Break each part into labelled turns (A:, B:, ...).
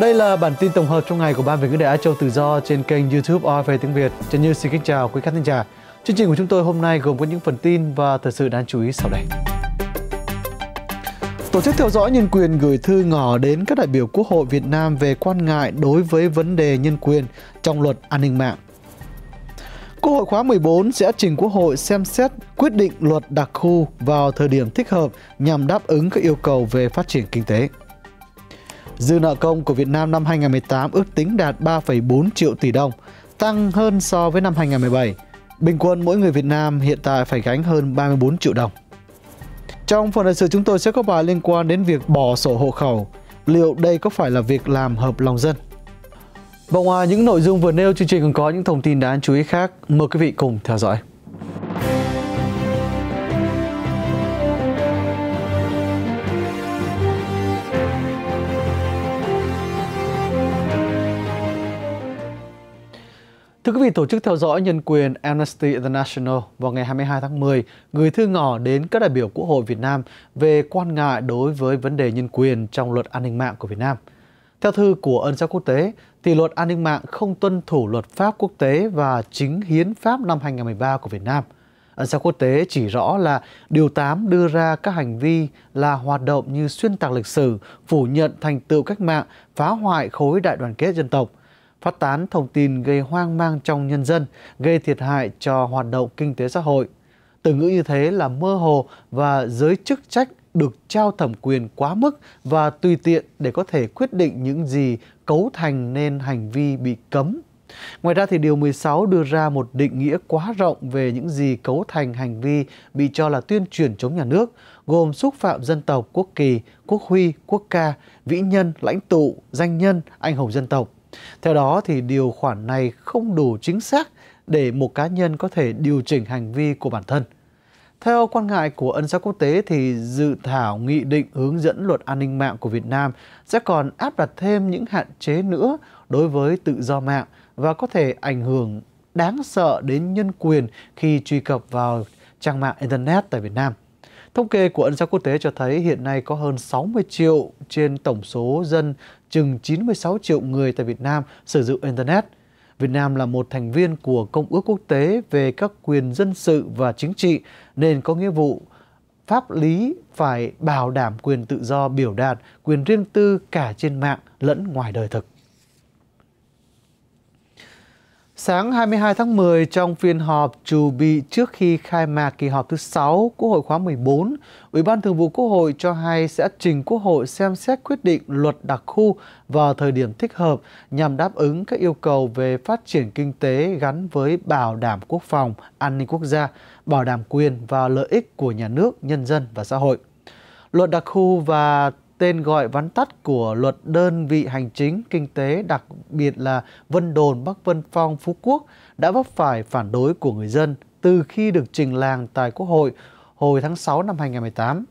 A: Đây là bản tin tổng hợp trong ngày của Ban Việt ngữ Đại Á Châu Tự Do trên kênh YouTube OV e tiếng Việt. Trần Như xin kính chào quý khán thính giả. Chương trình của chúng tôi hôm nay gồm có những phần tin và thời sự đáng chú ý sau đây. Tổ chức theo dõi nhân quyền gửi thư ngỏ đến các đại biểu Quốc hội Việt Nam về quan ngại đối với vấn đề nhân quyền trong luật an ninh mạng. Quốc hội khóa 14 sẽ trình Quốc hội xem xét quyết định luật đặc khu vào thời điểm thích hợp nhằm đáp ứng các yêu cầu về phát triển kinh tế. Dư nợ công của Việt Nam năm 2018 ước tính đạt 3,4 triệu tỷ đồng, tăng hơn so với năm 2017. Bình quân mỗi người Việt Nam hiện tại phải gánh hơn 34 triệu đồng. Trong phần thời sự chúng tôi sẽ có bài liên quan đến việc bỏ sổ hộ khẩu. Liệu đây có phải là việc làm hợp lòng dân? Và ngoài những nội dung vừa nêu, chương trình còn có những thông tin đáng chú ý khác. Mời quý vị cùng theo dõi. tổ chức theo dõi nhân quyền Amnesty International vào ngày 22 tháng 10 gửi thư ngỏ đến các đại biểu Quốc hội Việt Nam về quan ngại đối với vấn đề nhân quyền trong luật an ninh mạng của Việt Nam. Theo thư của ân xá quốc tế, thì luật an ninh mạng không tuân thủ luật pháp quốc tế và chính hiến pháp năm 2013 của Việt Nam. Ân xá quốc tế chỉ rõ là Điều 8 đưa ra các hành vi là hoạt động như xuyên tạc lịch sử, phủ nhận thành tựu cách mạng, phá hoại khối đại đoàn kết dân tộc, phát tán thông tin gây hoang mang trong nhân dân, gây thiệt hại cho hoạt động kinh tế xã hội. Từ ngữ như thế là mơ hồ và giới chức trách được trao thẩm quyền quá mức và tùy tiện để có thể quyết định những gì cấu thành nên hành vi bị cấm. Ngoài ra thì điều 16 đưa ra một định nghĩa quá rộng về những gì cấu thành hành vi bị cho là tuyên truyền chống nhà nước, gồm xúc phạm dân tộc, quốc kỳ, quốc huy, quốc ca, vĩ nhân, lãnh tụ, danh nhân, anh hùng dân tộc. Theo đó thì điều khoản này không đủ chính xác để một cá nhân có thể điều chỉnh hành vi của bản thân. Theo quan ngại của ân xá quốc tế thì dự thảo nghị định hướng dẫn luật an ninh mạng của Việt Nam sẽ còn áp đặt thêm những hạn chế nữa đối với tự do mạng và có thể ảnh hưởng đáng sợ đến nhân quyền khi truy cập vào trang mạng Internet tại Việt Nam. Thống kê của ân xá quốc tế cho thấy hiện nay có hơn 60 triệu trên tổng số dân chừng 96 triệu người tại Việt Nam sử dụng Internet. Việt Nam là một thành viên của Công ước Quốc tế về các quyền dân sự và chính trị nên có nghĩa vụ pháp lý phải bảo đảm quyền tự do biểu đạt, quyền riêng tư cả trên mạng lẫn ngoài đời thực. Sáng 22 tháng 10, trong phiên họp trù bị trước khi khai mạc kỳ họp thứ 6 Quốc hội khóa 14, Ủy ban Thường vụ Quốc hội cho hay sẽ trình Quốc hội xem xét quyết định luật đặc khu vào thời điểm thích hợp nhằm đáp ứng các yêu cầu về phát triển kinh tế gắn với bảo đảm quốc phòng, an ninh quốc gia, bảo đảm quyền và lợi ích của nhà nước, nhân dân và xã hội. Luật đặc khu và tên gọi vắn tắt của luật đơn vị hành chính kinh tế đặc biệt là Vân Đồn, Bắc Vân Phong, Phú Quốc đã vấp phải phản đối của người dân từ khi được trình làng tại Quốc hội hồi tháng 6 năm 2018.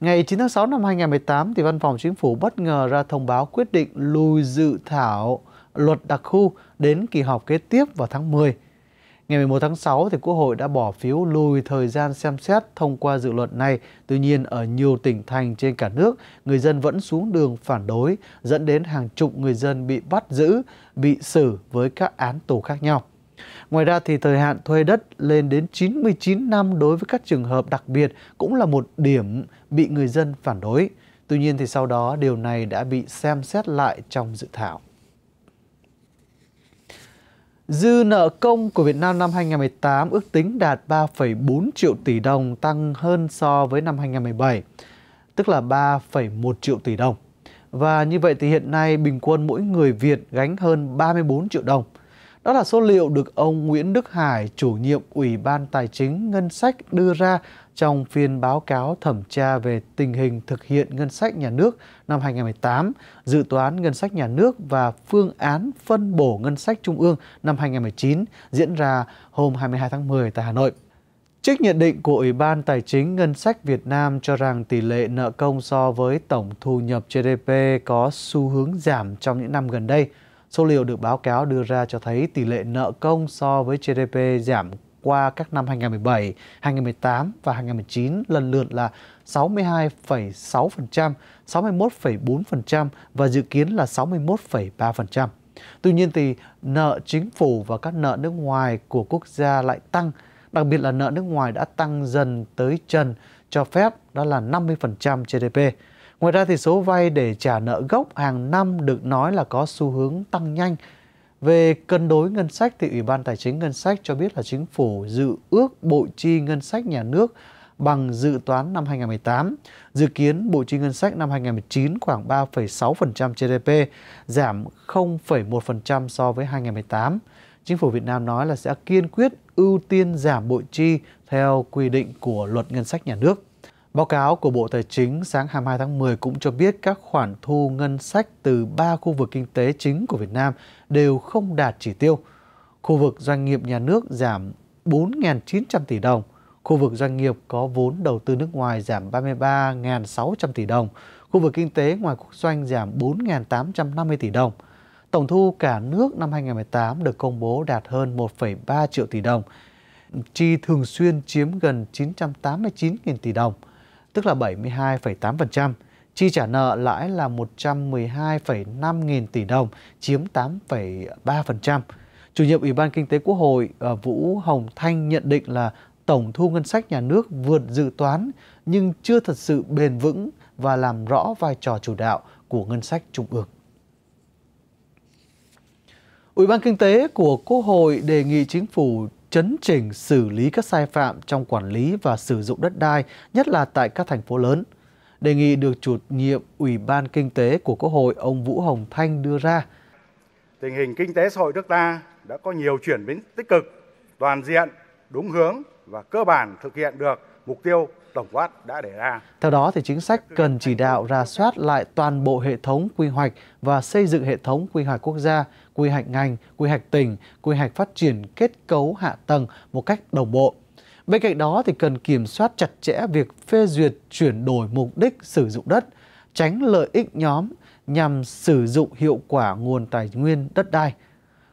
A: Ngày 9 tháng 6 năm 2018, thì Văn phòng Chính phủ bất ngờ ra thông báo quyết định lùi dự thảo luật đặc khu đến kỳ họp kế tiếp vào tháng 10 Ngày 11 tháng 6, thì Quốc hội đã bỏ phiếu lùi thời gian xem xét thông qua dự luật này. Tuy nhiên, ở nhiều tỉnh thành trên cả nước, người dân vẫn xuống đường phản đối, dẫn đến hàng chục người dân bị bắt giữ, bị xử với các án tù khác nhau. Ngoài ra thì thời hạn thuê đất lên đến 99 năm đối với các trường hợp đặc biệt cũng là một điểm bị người dân phản đối. Tuy nhiên thì sau đó điều này đã bị xem xét lại trong dự thảo. Dư nợ công của Việt Nam năm 2018 ước tính đạt 3,4 triệu tỷ đồng, tăng hơn so với năm 2017, tức là 3,1 triệu tỷ đồng. Và như vậy thì hiện nay bình quân mỗi người Việt gánh hơn 34 triệu đồng. Đó là số liệu được ông Nguyễn Đức Hải, chủ nhiệm Ủy ban Tài chính Ngân sách đưa ra trong phiên báo cáo thẩm tra về tình hình thực hiện ngân sách nhà nước năm 2018, dự toán ngân sách nhà nước và phương án phân bổ ngân sách trung ương năm 2019 diễn ra hôm 22 tháng 10 tại Hà Nội. Trích nhận định của Ủy ban Tài chính Ngân sách Việt Nam cho rằng tỷ lệ nợ công so với tổng thu nhập GDP có xu hướng giảm trong những năm gần đây. Số liệu được báo cáo đưa ra cho thấy tỷ lệ nợ công so với GDP giảm qua các năm 2017, 2018 và 2019 lần lượt là 62,6%, 61,4% và dự kiến là 61,3%. Tuy nhiên thì nợ chính phủ và các nợ nước ngoài của quốc gia lại tăng, đặc biệt là nợ nước ngoài đã tăng dần tới trần cho phép đó là 50% GDP. Ngoài ra thì số vay để trả nợ gốc hàng năm được nói là có xu hướng tăng nhanh về cân đối ngân sách thì Ủy ban Tài chính Ngân sách cho biết là chính phủ dự ước bộ chi ngân sách nhà nước bằng dự toán năm 2018. Dự kiến bộ chi ngân sách năm 2019 khoảng 3,6% GDP, giảm 0,1% so với 2018. Chính phủ Việt Nam nói là sẽ kiên quyết ưu tiên giảm bộ chi theo quy định của luật ngân sách nhà nước. Báo cáo của Bộ Tài chính sáng 22 tháng 10 cũng cho biết các khoản thu ngân sách từ 3 khu vực kinh tế chính của Việt Nam đều không đạt chỉ tiêu. Khu vực doanh nghiệp nhà nước giảm 4.900 tỷ đồng, khu vực doanh nghiệp có vốn đầu tư nước ngoài giảm 33.600 tỷ đồng, khu vực kinh tế ngoài quốc doanh giảm 4.850 tỷ đồng. Tổng thu cả nước năm 2018 được công bố đạt hơn 1,3 triệu tỷ đồng, chi thường xuyên chiếm gần 989.000 tỷ đồng tức là 72,8%. Chi trả nợ lãi là 112,5 nghìn tỷ đồng, chiếm 8,3%. Chủ nhiệm Ủy ban Kinh tế Quốc hội ờ, Vũ Hồng Thanh nhận định là tổng thu ngân sách nhà nước vượt dự toán nhưng chưa thật sự bền vững và làm rõ vai trò chủ đạo của ngân sách trung ương. Ủy ban Kinh tế của Quốc hội đề nghị chính phủ chấn chỉnh xử lý các sai phạm trong quản lý và sử dụng đất đai, nhất là tại các thành phố lớn. Đề nghị được chủ nhiệm Ủy ban Kinh tế của Quốc hội ông Vũ Hồng Thanh đưa ra. Tình hình kinh tế xã hội nước ta đã có nhiều chuyển biến tích cực, toàn diện, đúng hướng và cơ bản thực hiện được mục tiêu tổng quát đã đề ra. Theo đó, thì chính sách cần chỉ đạo ra soát lại toàn bộ hệ thống quy hoạch và xây dựng hệ thống quy hoạch quốc gia, quy hoạch ngành, quy hoạch tỉnh, quy hoạch phát triển kết cấu hạ tầng một cách đồng bộ. Bên cạnh đó thì cần kiểm soát chặt chẽ việc phê duyệt chuyển đổi mục đích sử dụng đất, tránh lợi ích nhóm nhằm sử dụng hiệu quả nguồn tài nguyên đất đai.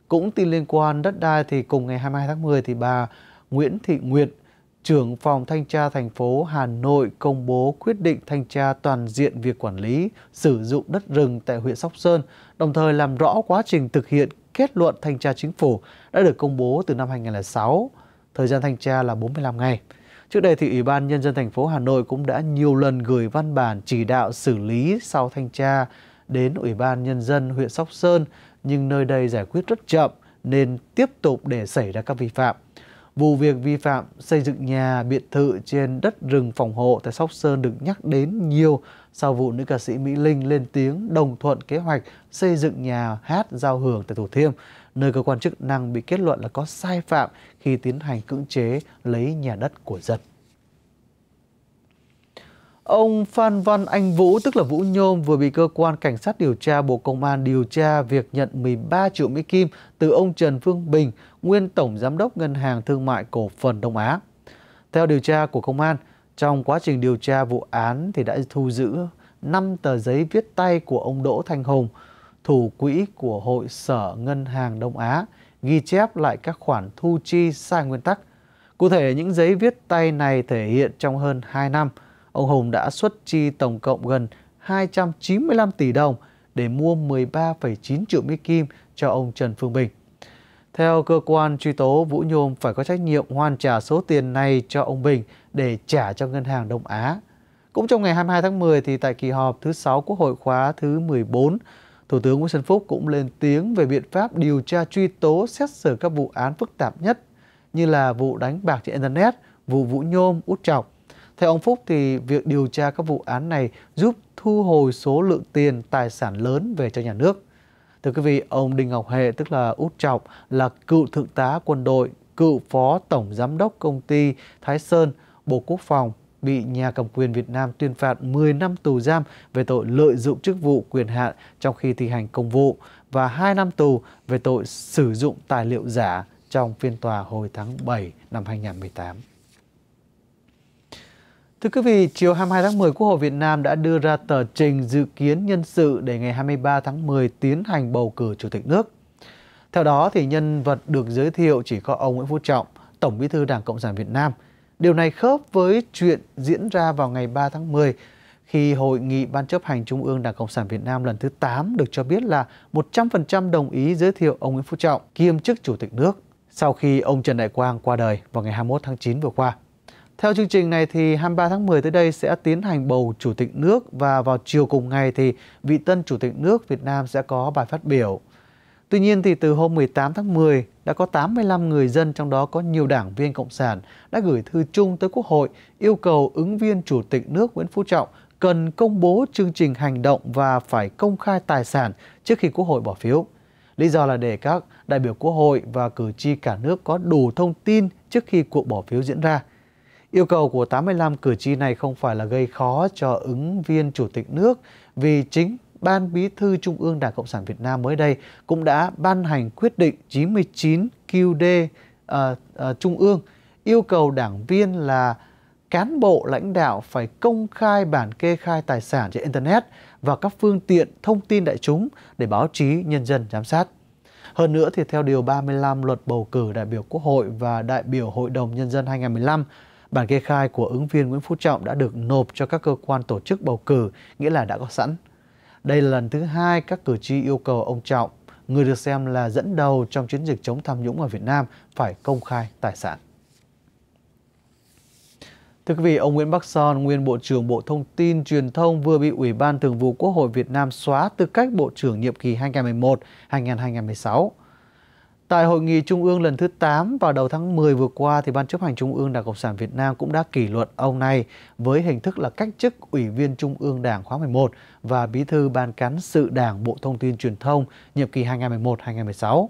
A: Cũng tin liên quan đất đai thì cùng ngày 22 tháng 10 thì bà Nguyễn Thị Nguyệt, trưởng phòng thanh tra thành phố Hà Nội công bố quyết định thanh tra toàn diện việc quản lý sử dụng đất rừng tại huyện Sóc Sơn, đồng thời làm rõ quá trình thực hiện kết luận thanh tra chính phủ đã được công bố từ năm 2006. Thời gian thanh tra là 45 ngày. Trước đây thì Ủy ban nhân dân thành phố Hà Nội cũng đã nhiều lần gửi văn bản chỉ đạo xử lý sau thanh tra đến Ủy ban nhân dân huyện Sóc Sơn, nhưng nơi đây giải quyết rất chậm nên tiếp tục để xảy ra các vi phạm. Vụ việc vi phạm xây dựng nhà biệt thự trên đất rừng phòng hộ tại Sóc Sơn được nhắc đến nhiều sau vụ nữ ca sĩ Mỹ Linh lên tiếng đồng thuận kế hoạch xây dựng nhà hát giao hưởng tại Thủ Thiêm, nơi cơ quan chức năng bị kết luận là có sai phạm khi tiến hành cưỡng chế lấy nhà đất của dân. Ông Phan Văn Anh Vũ, tức là Vũ Nhôm, vừa bị cơ quan cảnh sát điều tra Bộ Công an điều tra việc nhận 13 triệu Mỹ Kim từ ông Trần Phương Bình, nguyên Tổng Giám đốc Ngân hàng Thương mại Cổ phần Đông Á. Theo điều tra của Công an, trong quá trình điều tra vụ án thì đã thu giữ 5 tờ giấy viết tay của ông Đỗ Thanh Hùng, thủ quỹ của Hội Sở Ngân hàng Đông Á, ghi chép lại các khoản thu chi sai nguyên tắc. Cụ thể, những giấy viết tay này thể hiện trong hơn 2 năm – ông Hùng đã xuất chi tổng cộng gần 295 tỷ đồng để mua 13,9 triệu mỹ kim cho ông Trần Phương Bình. Theo cơ quan truy tố, Vũ Nhôm phải có trách nhiệm hoàn trả số tiền này cho ông Bình để trả cho Ngân hàng Đông Á. Cũng trong ngày 22 tháng 10 thì tại kỳ họp thứ 6 Quốc hội khóa thứ 14, Thủ tướng Nguyễn Xuân Phúc cũng lên tiếng về biện pháp điều tra truy tố xét xử các vụ án phức tạp nhất như là vụ đánh bạc trên Internet, vụ Vũ Nhôm, Út Trọc, theo ông Phúc thì việc điều tra các vụ án này giúp thu hồi số lượng tiền tài sản lớn về cho nhà nước. Thưa quý vị, ông Đinh Ngọc Hệ tức là Út Trọng là cựu thượng tá quân đội, cựu phó tổng giám đốc công ty Thái Sơn, Bộ Quốc phòng bị nhà cầm quyền Việt Nam tuyên phạt 10 năm tù giam về tội lợi dụng chức vụ quyền hạn trong khi thi hành công vụ và 2 năm tù về tội sử dụng tài liệu giả trong phiên tòa hồi tháng 7 năm 2018. Thưa quý vị, chiều 22 tháng 10, Quốc hội Việt Nam đã đưa ra tờ trình dự kiến nhân sự để ngày 23 tháng 10 tiến hành bầu cử Chủ tịch nước. Theo đó, thì nhân vật được giới thiệu chỉ có ông Nguyễn Phú Trọng, Tổng bí thư Đảng Cộng sản Việt Nam. Điều này khớp với chuyện diễn ra vào ngày 3 tháng 10 khi Hội nghị Ban chấp hành Trung ương Đảng Cộng sản Việt Nam lần thứ 8 được cho biết là 100% đồng ý giới thiệu ông Nguyễn Phú Trọng kiêm chức Chủ tịch nước sau khi ông Trần Đại Quang qua đời vào ngày 21 tháng 9 vừa qua. Theo chương trình này thì 23 tháng 10 tới đây sẽ tiến hành bầu chủ tịch nước và vào chiều cùng ngày thì vị tân chủ tịch nước Việt Nam sẽ có bài phát biểu. Tuy nhiên thì từ hôm 18 tháng 10 đã có 85 người dân trong đó có nhiều đảng viên cộng sản đã gửi thư chung tới Quốc hội yêu cầu ứng viên chủ tịch nước Nguyễn Phú Trọng cần công bố chương trình hành động và phải công khai tài sản trước khi Quốc hội bỏ phiếu. Lý do là để các đại biểu Quốc hội và cử tri cả nước có đủ thông tin trước khi cuộc bỏ phiếu diễn ra. Yêu cầu của 85 cử tri này không phải là gây khó cho ứng viên chủ tịch nước vì chính Ban Bí thư Trung ương Đảng Cộng sản Việt Nam mới đây cũng đã ban hành quyết định 99 QD uh, uh, Trung ương yêu cầu đảng viên là cán bộ lãnh đạo phải công khai bản kê khai tài sản trên Internet và các phương tiện thông tin đại chúng để báo chí nhân dân giám sát. Hơn nữa thì theo Điều 35 Luật Bầu cử đại biểu Quốc hội và đại biểu Hội đồng Nhân dân 2015, Bản kê khai của ứng viên Nguyễn Phú Trọng đã được nộp cho các cơ quan tổ chức bầu cử, nghĩa là đã có sẵn. Đây là lần thứ hai các cử tri yêu cầu ông Trọng, người được xem là dẫn đầu trong chiến dịch chống tham nhũng ở Việt Nam, phải công khai tài sản. Thưa quý vị, ông Nguyễn Bắc Son, nguyên Bộ trưởng Bộ Thông tin Truyền thông vừa bị Ủy ban Thường vụ Quốc hội Việt Nam xóa tư cách Bộ trưởng nhiệm kỳ 2011-2016. Tại hội nghị Trung ương lần thứ 8 vào đầu tháng 10 vừa qua, thì Ban chấp hành Trung ương Đảng Cộng sản Việt Nam cũng đã kỷ luật ông này với hình thức là cách chức Ủy viên Trung ương Đảng khóa 11 và Bí thư Ban Cán sự Đảng Bộ Thông tin Truyền thông nhiệm kỳ 2011-2016.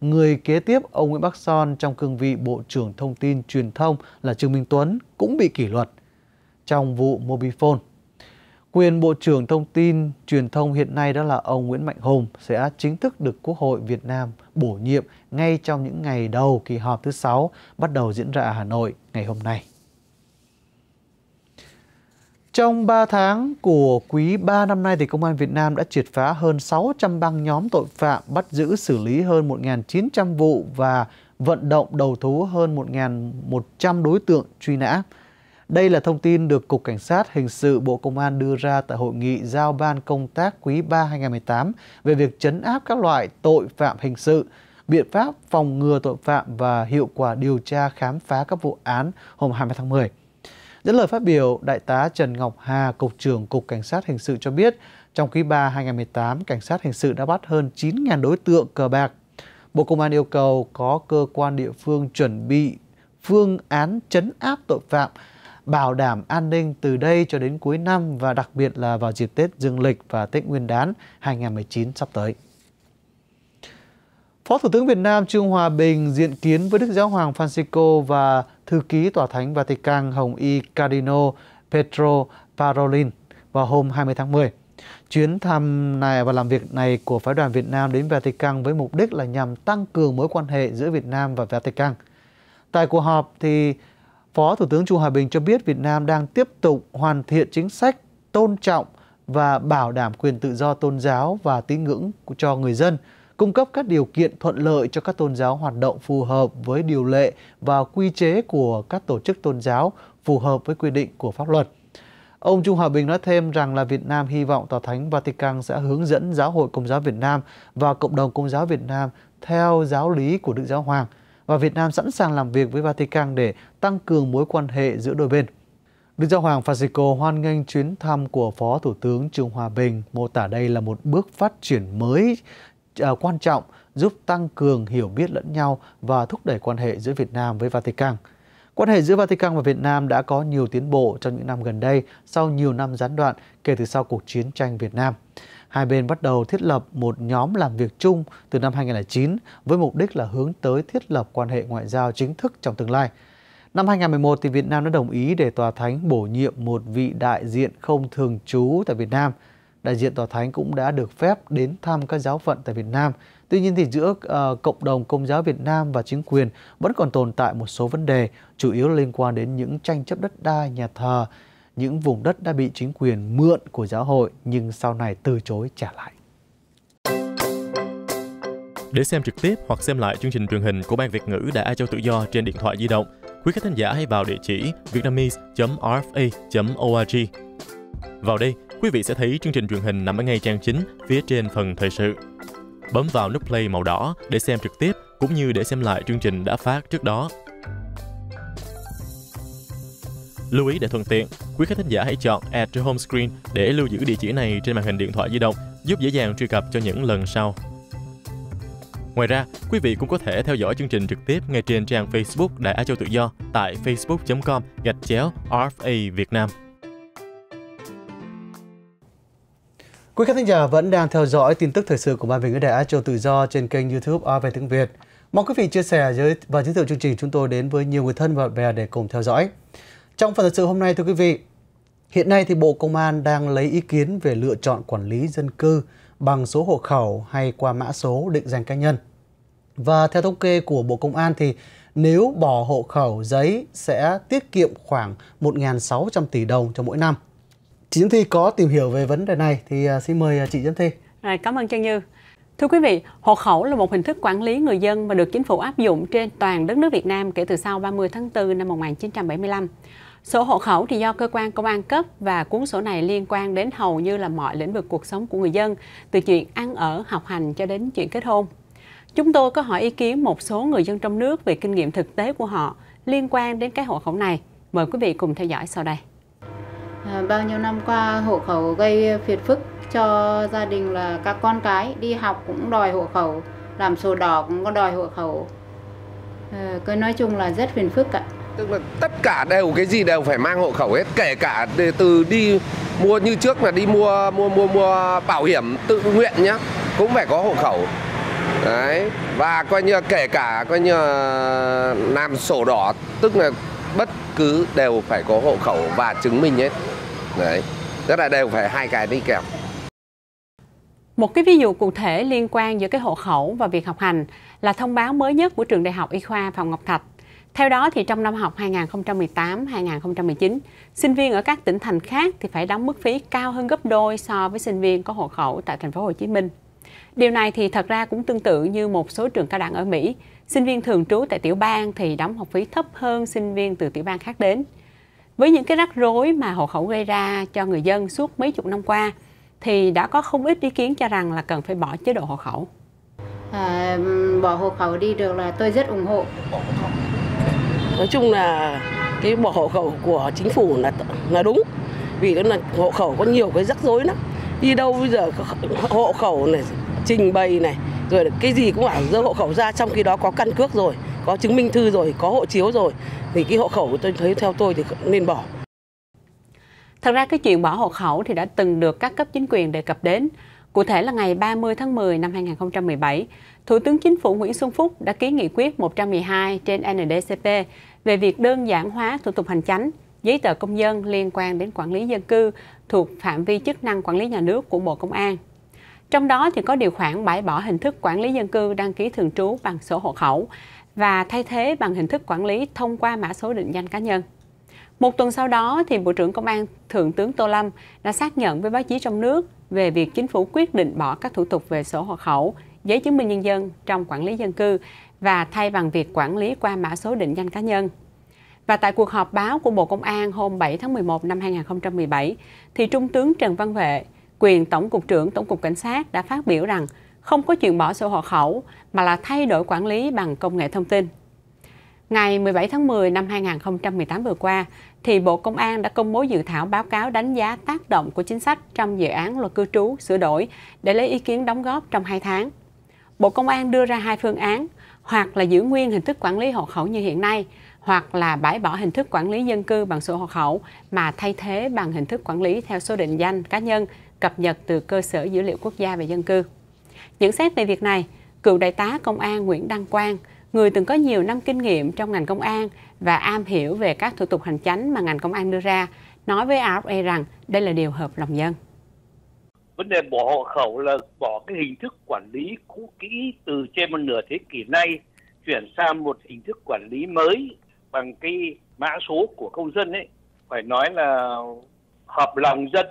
A: Người kế tiếp ông Nguyễn Bắc Son trong cương vị Bộ trưởng Thông tin Truyền thông là Trương Minh Tuấn cũng bị kỷ luật trong vụ Mobifone. Quyền Bộ trưởng Thông tin Truyền thông hiện nay đó là ông Nguyễn Mạnh Hùng sẽ chính thức được Quốc hội Việt Nam bổ nhiệm ngay trong những ngày đầu kỳ họp thứ 6 bắt đầu diễn ra ở Hà Nội ngày hôm nay. Trong 3 tháng của quý 3 năm nay, thì Công an Việt Nam đã triệt phá hơn 600 băng nhóm tội phạm, bắt giữ xử lý hơn 1.900 vụ và vận động đầu thú hơn 1.100 đối tượng truy nã. Đây là thông tin được Cục Cảnh sát Hình sự Bộ Công an đưa ra tại hội nghị giao ban công tác quý 3 2018 về việc chấn áp các loại tội phạm hình sự, biện pháp phòng ngừa tội phạm và hiệu quả điều tra khám phá các vụ án hôm 20 tháng 10. Dẫn lời phát biểu, Đại tá Trần Ngọc Hà, Cục trưởng Cục Cảnh sát Hình sự cho biết, trong quý 3 2018, Cảnh sát Hình sự đã bắt hơn 9.000 đối tượng cờ bạc. Bộ Công an yêu cầu có cơ quan địa phương chuẩn bị phương án chấn áp tội phạm bảo đảm an ninh từ đây cho đến cuối năm và đặc biệt là vào dịp Tết Dương lịch và Tết Nguyên đán 2019 sắp tới. Phó Thủ tướng Việt Nam Trương Hòa Bình diện kiến với Đức Giáo hoàng Francisco và Thư ký Tòa Thánh Vatican Hồng Y Cardinal Pedro Parolin vào hôm 20 tháng 10. Chuyến thăm này và làm việc này của phái đoàn Việt Nam đến Vatican với mục đích là nhằm tăng cường mối quan hệ giữa Việt Nam và Vatican. Tại cuộc họp thì Phó Thủ tướng Chu Hòa Bình cho biết Việt Nam đang tiếp tục hoàn thiện chính sách tôn trọng và bảo đảm quyền tự do tôn giáo và tín ngưỡng cho người dân, cung cấp các điều kiện thuận lợi cho các tôn giáo hoạt động phù hợp với điều lệ và quy chế của các tổ chức tôn giáo phù hợp với quy định của pháp luật. Ông Trung Hòa Bình nói thêm rằng là Việt Nam hy vọng Tòa Thánh Vatican sẽ hướng dẫn Giáo hội Công giáo Việt Nam và cộng đồng Công giáo Việt Nam theo giáo lý của Đức Giáo Hoàng – và Việt Nam sẵn sàng làm việc với Vatican để tăng cường mối quan hệ giữa đôi bên. Đức Giáo hoàng Francisco hoan nghênh chuyến thăm của Phó Thủ tướng Trương Hòa Bình, mô tả đây là một bước phát triển mới à, quan trọng giúp tăng cường hiểu biết lẫn nhau và thúc đẩy quan hệ giữa Việt Nam với Vatican. Quan hệ giữa Vatican và Việt Nam đã có nhiều tiến bộ trong những năm gần đây sau nhiều năm gián đoạn kể từ sau cuộc chiến tranh Việt Nam. Hai bên bắt đầu thiết lập một nhóm làm việc chung từ năm 2009 với mục đích là hướng tới thiết lập quan hệ ngoại giao chính thức trong tương lai. Năm 2011 thì Việt Nam đã đồng ý để tòa thánh bổ nhiệm một vị đại diện không thường trú tại Việt Nam. Đại diện tòa thánh cũng đã được phép đến thăm các giáo phận tại Việt Nam. Tuy nhiên thì giữa uh, cộng đồng công giáo Việt Nam và chính quyền vẫn còn tồn tại một số vấn đề, chủ yếu liên quan đến những tranh chấp đất đai, nhà thờ, những vùng đất đã bị chính quyền mượn của giáo hội nhưng sau này từ chối trả lại. Để xem trực tiếp hoặc xem lại chương trình truyền hình của Ban Việt ngữ Đại Ai Châu Tự Do trên điện thoại di động, quý khách thính giả hãy vào địa chỉ vietnamese.rfa.org. Vào đây, quý vị sẽ thấy chương trình truyền hình nằm ở ngay trang chính phía trên phần thời sự. Bấm vào nút play màu đỏ để xem trực tiếp cũng như để xem lại chương trình đã phát trước đó Lưu ý để thuận tiện, quý khách thính giả hãy chọn Add to Home Screen để lưu giữ địa chỉ này trên màn hình điện thoại di động, giúp dễ dàng truy cập cho những lần sau. Ngoài ra, quý vị cũng có thể theo dõi chương trình trực tiếp ngay trên trang Facebook Đại Á Châu Tự Do tại facebook.com gạch chéo RFA Việt Nam. Quý khán giả vẫn đang theo dõi tin tức thời sự của Ban Việt ngữ Đại Á Châu Tự Do trên kênh YouTube RFA Tiếng Việt. Mong quý vị chia sẻ và giới thiệu chương trình chúng tôi đến với nhiều người thân và bạn bè để cùng theo dõi. Trong phần thật sự hôm nay thưa quý vị, hiện nay thì Bộ Công an đang lấy ý kiến về lựa chọn quản lý dân cư bằng số hộ khẩu hay qua mã số định danh cá nhân. Và theo thống kê của Bộ Công an thì nếu bỏ hộ khẩu giấy sẽ tiết kiệm khoảng 1.600 tỷ đồng cho mỗi năm. Chị Diễm Thi có tìm hiểu về vấn đề này thì à, xin mời à, chị Diễm Thi.
B: Rồi, cảm ơn Trang Như. Thưa quý vị, hộ khẩu là một hình thức quản lý người dân mà được chính phủ áp dụng trên toàn đất nước Việt Nam kể từ sau 30 tháng 4 năm 1975. Sổ hộ khẩu thì do cơ quan công an cấp và cuốn sổ này liên quan đến hầu như là mọi lĩnh vực cuộc sống của người dân, từ chuyện ăn ở, học hành cho đến chuyện kết hôn. Chúng tôi có hỏi ý kiến một số người dân trong nước về kinh nghiệm thực tế của họ liên quan đến cái hộ khẩu này. Mời quý vị cùng theo dõi sau đây. À, bao nhiêu năm qua hộ khẩu gây phiền phức cho gia đình là các con cái đi học cũng đòi hộ khẩu, làm sổ đỏ cũng có đòi hộ khẩu. À, cứ nói chung là rất phiền phức ạ. À tức là tất cả đều cái gì đều phải mang hộ khẩu hết kể cả từ đi mua như trước là đi mua mua mua mua bảo hiểm tự nguyện nhá cũng phải có hộ khẩu đấy và coi như kể cả coi như làm sổ đỏ tức là bất cứ đều phải có hộ khẩu và chứng minh hết đấy rất là đều phải hai cái đi kèm một cái ví dụ cụ thể liên quan giữa cái hộ khẩu và việc học hành là thông báo mới nhất của trường đại học y khoa Phạm Ngọc Thạch theo đó thì trong năm học 2018-2019, sinh viên ở các tỉnh thành khác thì phải đóng mức phí cao hơn gấp đôi so với sinh viên có hộ khẩu tại thành phố Hồ Chí Minh. Điều này thì thật ra cũng tương tự như một số trường cao đẳng ở Mỹ, sinh viên thường trú tại tiểu bang thì đóng học phí thấp hơn sinh viên từ tiểu bang khác đến. Với những cái rắc rối mà hộ khẩu gây ra cho người dân suốt mấy chục năm qua, thì đã có không ít ý kiến cho rằng là cần phải bỏ chế độ hộ khẩu. À, bỏ hộ khẩu đi được là tôi rất ủng hộ nói chung là cái bỏ hộ khẩu của chính phủ là là đúng vì đó là hộ khẩu có nhiều cái rắc rối lắm đi đâu bây giờ hộ khẩu này trình bày này rồi cái gì cũng bảo dơ hộ khẩu ra trong khi đó có căn cước rồi có chứng minh thư rồi có hộ chiếu rồi thì cái hộ khẩu tôi thấy theo tôi thì nên bỏ Thật ra cái chuyện bỏ hộ khẩu thì đã từng được các cấp chính quyền đề cập đến Cụ thể là ngày 30 tháng 10 năm 2017, Thủ tướng Chính phủ Nguyễn Xuân Phúc đã ký nghị quyết 112 trên NDCP về việc đơn giản hóa thủ tục hành chính, giấy tờ công dân liên quan đến quản lý dân cư thuộc phạm vi chức năng quản lý nhà nước của Bộ Công an. Trong đó thì có điều khoản bãi bỏ hình thức quản lý dân cư đăng ký thường trú bằng sổ hộ khẩu và thay thế bằng hình thức quản lý thông qua mã số định danh cá nhân. Một tuần sau đó thì Bộ trưởng Công an Thượng tướng Tô Lâm đã xác nhận với báo chí trong nước về việc chính phủ quyết định bỏ các thủ tục về sổ hộ khẩu, giấy chứng minh nhân dân trong quản lý dân cư và thay bằng việc quản lý qua mã số định danh cá nhân. Và tại cuộc họp báo của Bộ Công an hôm 7 tháng 11 năm 2017, thì Trung tướng Trần Văn Vệ, quyền Tổng cục trưởng Tổng cục Cảnh sát đã phát biểu rằng không có chuyện bỏ sổ hộ khẩu mà là thay đổi quản lý bằng công nghệ thông tin. Ngày 17 tháng 10 năm 2018 vừa qua, thì Bộ Công an đã công bố dự thảo báo cáo đánh giá tác động của chính sách trong dự án luật cư trú sửa đổi để lấy ý kiến đóng góp trong 2 tháng. Bộ Công an đưa ra hai phương án, hoặc là giữ nguyên hình thức quản lý hộ khẩu như hiện nay, hoặc là bãi bỏ hình thức quản lý dân cư bằng sổ hộ khẩu mà thay thế bằng hình thức quản lý theo số định danh cá nhân cập nhật từ cơ sở dữ liệu quốc gia về dân cư. Nhận xét về việc này, cựu đại tá công an Nguyễn Đăng Quang – người từng có nhiều năm kinh nghiệm trong ngành công an và am hiểu về các thủ tục hành chánh mà ngành công an đưa ra, nói với AFE rằng đây là điều hợp lòng dân.
A: Vấn đề bỏ hộ khẩu là bỏ cái hình thức quản lý cũ kỹ từ trên một nửa thế kỷ nay chuyển sang một hình thức quản lý mới bằng cái mã số của công dân ấy phải nói là hợp lòng dân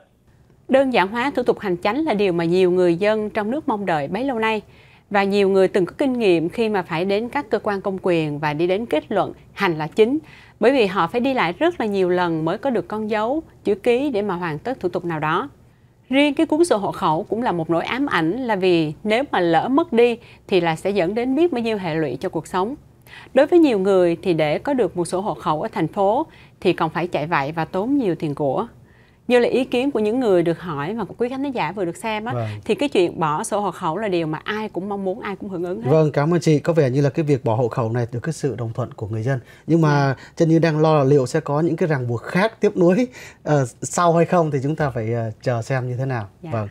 B: Đơn giản hóa thủ tục hành chánh là điều mà nhiều người dân trong nước mong đợi bấy lâu nay và nhiều người từng có kinh nghiệm khi mà phải đến các cơ quan công quyền và đi đến kết luận hành là chính bởi vì họ phải đi lại rất là nhiều lần mới có được con dấu chữ ký để mà hoàn tất thủ tục nào đó riêng cái cuốn sổ hộ khẩu cũng là một nỗi ám ảnh là vì nếu mà lỡ mất đi thì là sẽ dẫn đến biết bao nhiêu hệ lụy cho cuộc sống đối với nhiều người thì để có được một sổ hộ khẩu ở thành phố thì còn phải chạy vạy và tốn nhiều tiền của như là ý kiến của những người được hỏi và quý khán giả vừa được xem á vâng. thì cái chuyện bỏ sổ hộ khẩu là điều mà ai cũng mong muốn ai cũng hưởng ứng hết. Vâng,
A: cảm ơn chị. Có vẻ như là cái việc bỏ hộ khẩu này được cái sự đồng thuận của người dân. Nhưng mà ừ. chân như đang lo là liệu sẽ có những cái ràng buộc khác tiếp nối uh, sau hay không thì chúng ta phải uh, chờ xem như thế nào. Dạ. Vâng.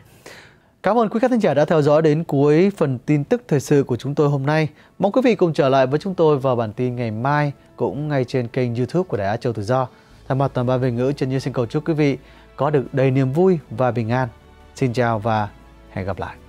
A: Cảm ơn quý khán giả đã theo dõi đến cuối phần tin tức thời sự của chúng tôi hôm nay. Mong quý vị cùng trở lại với chúng tôi vào bản tin ngày mai cũng ngay trên kênh YouTube của Đài Á Châu Tự Do. Thay mặt toàn ban về ngữ, chân như xin cầu chúc quý vị có được đầy niềm vui và bình an. Xin chào và hẹn gặp lại.